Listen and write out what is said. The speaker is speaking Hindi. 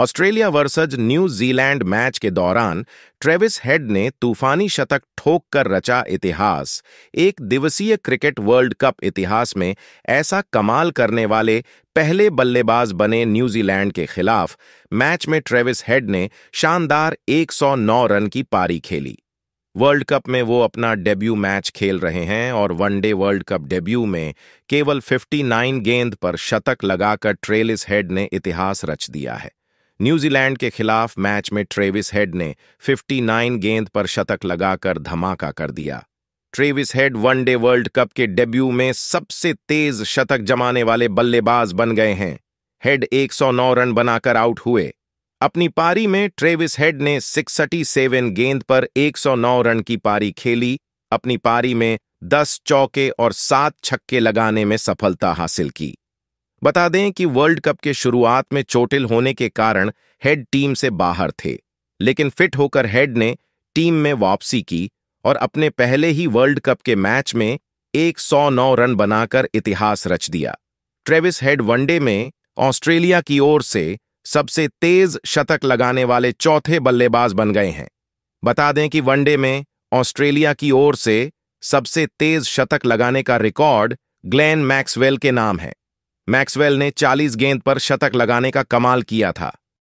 ऑस्ट्रेलिया वर्सेज न्यूजीलैंड मैच के दौरान ट्रेविस हेड ने तूफानी शतक ठोक कर रचा इतिहास एक दिवसीय क्रिकेट वर्ल्ड कप इतिहास में ऐसा कमाल करने वाले पहले बल्लेबाज बने न्यूजीलैंड के खिलाफ मैच में ट्रेविस हेड ने शानदार 109 रन की पारी खेली वर्ल्ड कप में वो अपना डेब्यू मैच खेल रहे हैं और वनडे वर्ल्ड कप डेब्यू में केवल 59 गेंद पर शतक लगाकर ट्रेलिस हेड ने इतिहास रच दिया है न्यूजीलैंड के खिलाफ मैच में ट्रेविस हेड ने 59 गेंद पर शतक लगाकर धमाका कर दिया Travis Head one day world cup के डेब्यू में सबसे तेज शतक जमाने वाले बल्लेबाज बन गए हैं हेड 109 रन बनाकर आउट हुए अपनी पारी में ट्रेविस हेड ने सिक्सटी सेवन गेंद पर 109 रन की पारी खेली अपनी पारी में 10 चौके और 7 छक्के लगाने में सफलता हासिल की बता दें कि वर्ल्ड कप के शुरुआत में चोटिल होने के कारण हेड टीम से बाहर थे लेकिन फिट होकर हेड ने टीम में वापसी की और अपने पहले ही वर्ल्ड कप के मैच में 109 रन बनाकर इतिहास रच दिया ट्रेविस हेड वनडे में ऑस्ट्रेलिया की ओर से सबसे तेज शतक लगाने वाले चौथे बल्लेबाज बन गए हैं बता दें कि वनडे में ऑस्ट्रेलिया की ओर से सबसे तेज शतक लगाने का रिकॉर्ड ग्लेन मैक्सवेल के नाम है मैक्सवेल ने 40 गेंद पर शतक लगाने का कमाल किया था